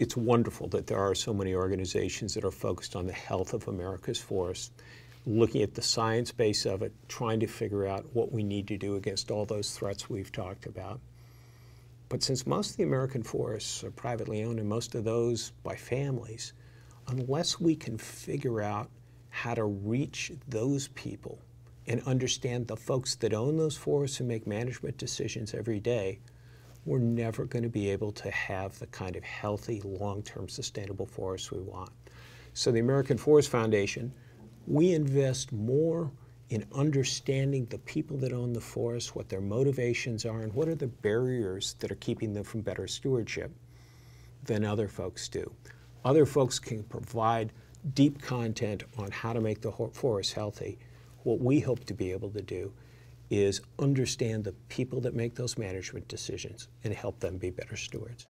it's wonderful that there are so many organizations that are focused on the health of America's forests, looking at the science base of it, trying to figure out what we need to do against all those threats we've talked about. But since most of the American forests are privately owned and most of those by families, unless we can figure out how to reach those people and understand the folks that own those forests and make management decisions every day, we're never going to be able to have the kind of healthy, long-term, sustainable forests we want. So the American Forest Foundation, we invest more in understanding the people that own the forest, what their motivations are, and what are the barriers that are keeping them from better stewardship than other folks do. Other folks can provide deep content on how to make the forest healthy. What we hope to be able to do is understand the people that make those management decisions and help them be better stewards.